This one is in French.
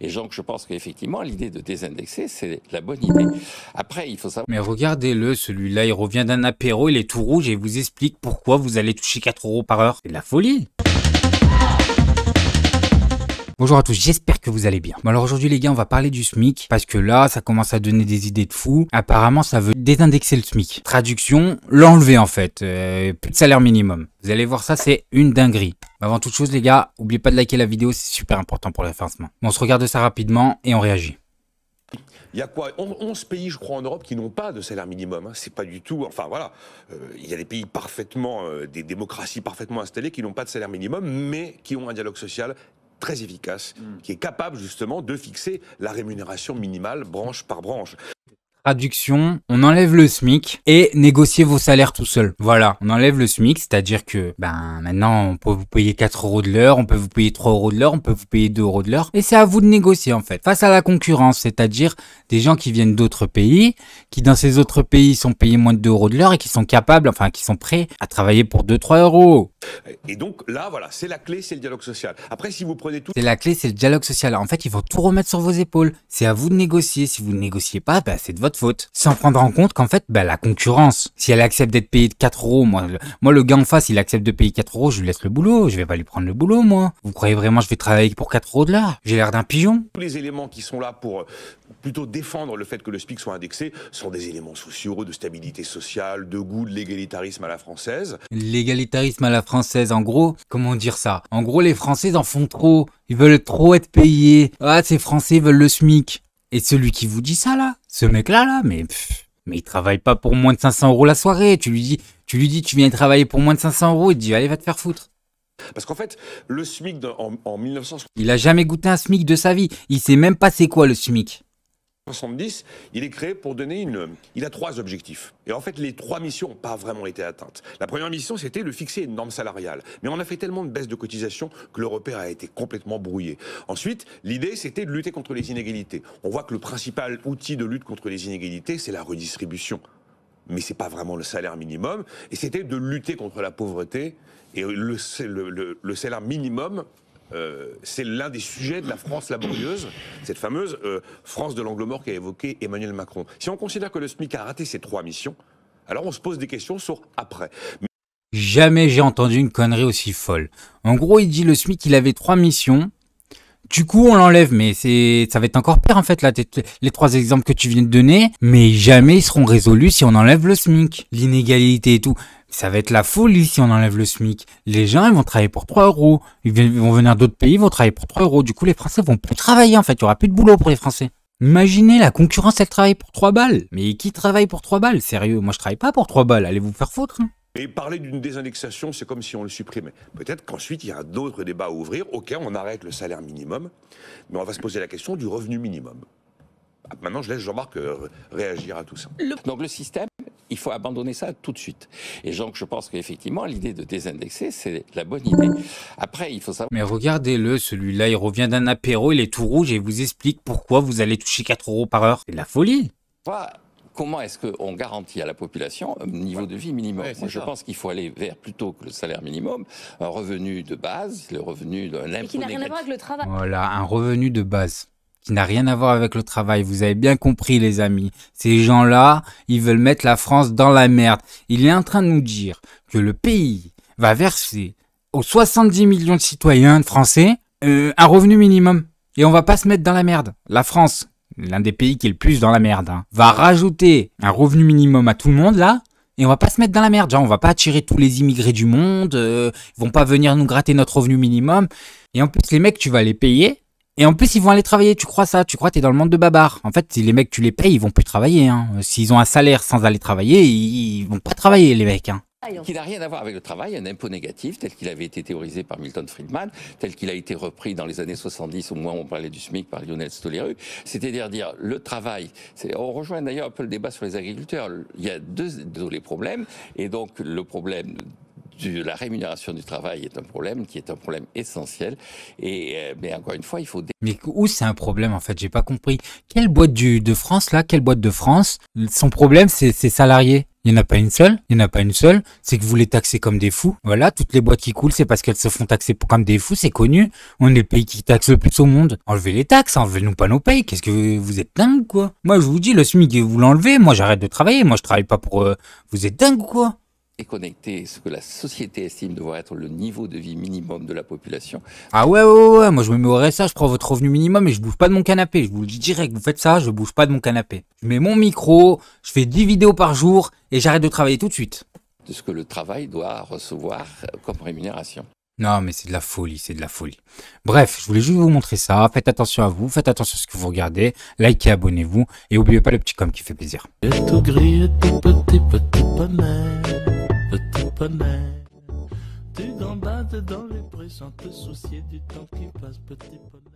Et donc, je pense qu'effectivement, l'idée de désindexer, c'est la bonne idée. Après, il faut savoir... Mais regardez-le, celui-là, il revient d'un apéro, il est tout rouge et il vous explique pourquoi vous allez toucher 4 euros par heure. C'est de la folie Bonjour à tous, j'espère que vous allez bien. Bon alors aujourd'hui les gars, on va parler du SMIC parce que là, ça commence à donner des idées de fou. Apparemment, ça veut désindexer le SMIC. Traduction, l'enlever en fait, euh, plus de salaire minimum. Vous allez voir ça, c'est une dinguerie avant toute chose, les gars, n'oubliez pas de liker la vidéo, c'est super important pour le on se regarde ça rapidement et on réagit. Il y a quoi 11 pays, je crois, en Europe qui n'ont pas de salaire minimum. Hein. C'est pas du tout. Enfin voilà, euh, il y a des pays parfaitement, euh, des démocraties parfaitement installées qui n'ont pas de salaire minimum, mais qui ont un dialogue social très efficace, mm. qui est capable justement de fixer la rémunération minimale branche par branche. Traduction, on enlève le SMIC et négociez vos salaires tout seul. Voilà, on enlève le SMIC, c'est-à-dire que ben maintenant on peut vous payer 4 euros de l'heure, on peut vous payer 3 euros de l'heure, on peut vous payer 2 euros de l'heure, et c'est à vous de négocier en fait, face à la concurrence, c'est-à-dire des gens qui viennent d'autres pays, qui dans ces autres pays sont payés moins de 2 euros de l'heure et qui sont capables, enfin qui sont prêts à travailler pour 2-3 euros. Et donc là, voilà, c'est la clé, c'est le dialogue social. Après, si vous prenez tout... C'est la clé, c'est le dialogue social. En fait, ils vont tout remettre sur vos épaules. C'est à vous de négocier. Si vous ne négociez pas, ben, c'est de votre sans prendre en compte qu'en fait, bah, la concurrence, si elle accepte d'être payée 4 euros, moi, le, moi, gars en face, il accepte de payer 4 euros, je lui laisse le boulot, je vais pas lui prendre le boulot, moi. Vous croyez vraiment je vais travailler pour 4 euros de là J'ai l'air d'un pigeon. Tous les éléments qui sont là pour euh, plutôt défendre le fait que le SMIC soit indexé sont des éléments sociaux, de stabilité sociale, de goût, de l'égalitarisme à la française. L'égalitarisme à la française, en gros, comment dire ça En gros, les Français en font trop. Ils veulent trop être payés. Ah, ces Français veulent le SMIC. Et celui qui vous dit ça là, ce mec là là, mais mais il travaille pas pour moins de 500 euros la soirée. Tu lui dis, tu lui dis, tu viens travailler pour moins de 500 euros, il dit allez va te faire foutre. Parce qu'en fait, le SMIC en, en 1960... Il a jamais goûté un SMIC de sa vie. Il sait même pas c'est quoi le SMIC. 70, il est créé pour donner une. Il a trois objectifs. Et en fait, les trois missions n'ont pas vraiment été atteintes. La première mission, c'était de fixer une norme salariale. Mais on a fait tellement de baisses de cotisations que le repère a été complètement brouillé. Ensuite, l'idée, c'était de lutter contre les inégalités. On voit que le principal outil de lutte contre les inégalités, c'est la redistribution mais c'est pas vraiment le salaire minimum. Et c'était de lutter contre la pauvreté. Et le salaire minimum euh, c'est l'un des sujets de la France laborieuse, cette fameuse euh, France de l'angle mort qu'a évoqué Emmanuel Macron. Si on considère que le SMIC a raté ses trois missions, alors on se pose des questions sur après. Jamais j'ai entendu une connerie aussi folle. En gros, il dit le SMIC, il avait trois missions. Du coup, on l'enlève, mais c'est, ça va être encore pire en fait là. Les trois exemples que tu viens de donner, mais jamais ils seront résolus si on enlève le SMIC, l'inégalité et tout. Ça va être la folie si on enlève le SMIC. Les gens, ils vont travailler pour 3 euros. Ils vont venir d'autres pays, ils vont travailler pour 3 euros. Du coup, les Français vont plus travailler, en fait. Il n'y aura plus de boulot pour les Français. Imaginez, la concurrence, elle travaille pour 3 balles. Mais qui travaille pour 3 balles Sérieux, moi, je travaille pas pour 3 balles. Allez vous faire foutre. Hein. Et parler d'une désindexation, c'est comme si on le supprimait. Peut-être qu'ensuite, il y aura d'autres débats à ouvrir. Ok, on arrête le salaire minimum, mais on va se poser la question du revenu minimum. Ah, maintenant, je laisse Jean-Marc euh, réagir à tout ça. Donc le système il faut abandonner ça tout de suite. Et donc, je pense qu'effectivement, l'idée de désindexer, c'est la bonne idée. Après, il faut savoir... Mais regardez-le, celui-là, il revient d'un apéro, il est tout rouge et vous explique pourquoi vous allez toucher 4 euros par heure. C'est la folie comment est-ce qu'on garantit à la population un niveau de vie minimum Je pense qu'il faut aller vers plutôt que le salaire minimum, un revenu de base, le revenu d'un impôt. qui n'a rien à voir avec le travail. Voilà, un revenu de base n'a rien à voir avec le travail. Vous avez bien compris, les amis. Ces gens-là, ils veulent mettre la France dans la merde. Il est en train de nous dire que le pays va verser aux 70 millions de citoyens français euh, un revenu minimum. Et on va pas se mettre dans la merde. La France, l'un des pays qui est le plus dans la merde, hein, va rajouter un revenu minimum à tout le monde là, et on va pas se mettre dans la merde. Genre, on va pas attirer tous les immigrés du monde, euh, ils vont pas venir nous gratter notre revenu minimum. Et en plus, les mecs, tu vas les payer et en plus, ils vont aller travailler. Tu crois ça Tu crois que tu es dans le monde de babar En fait, si les mecs, tu les payes, ils vont plus travailler. Hein. S'ils ont un salaire sans aller travailler, ils, vont pas travailler, les mecs. Hein. Qui n'a rien à voir avec le travail, un impôt négatif tel qu'il avait été théorisé par Milton Friedman, tel qu'il a été repris dans les années 70, au moins on parlait du SMIC par Lionel Stoleru. c'est-à-dire dire le travail. On rejoint d'ailleurs un peu le débat sur les agriculteurs. Il y a deux, deux les problèmes, et donc le problème la rémunération du travail est un problème qui est un problème essentiel. Et euh, mais encore une fois, il faut. Mais où c'est un problème en fait J'ai pas compris. Quelle boîte du, de France là Quelle boîte de France Son problème, c'est ses salariés. Il n'y en a pas une seule, il n'y en a pas une seule, c'est que vous les taxez comme des fous. Voilà, toutes les boîtes qui coulent, c'est parce qu'elles se font taxer comme des fous, c'est connu. On est le pays qui taxe le plus au monde. Enlevez les taxes, enlevez-nous pas nos payes, qu'est-ce que vous êtes dingue quoi Moi je vous dis, le SMIC, vous l'enlevez, moi j'arrête de travailler, moi je travaille pas pour... Euh, vous êtes dingue quoi et connecté ce que la société estime devoir être le niveau de vie minimum de la population. Ah ouais, ouais, ouais, moi je me mets au RSA, je prends votre revenu minimum et je bouge pas de mon canapé. Je vous le dis direct, vous faites ça, je bouge pas de mon canapé. Je mets mon micro, je fais 10 vidéos par jour et j'arrête de travailler tout de suite. De ce que le travail doit recevoir euh, comme rémunération. Non, mais c'est de la folie, c'est de la folie. Bref, je voulais juste vous montrer ça. Faites attention à vous, faites attention à ce que vous regardez. Likez, abonnez-vous et n'oubliez pas le petit com qui fait plaisir. Tu gambades dans les prés sans te soucier du temps qui passe, petit poney.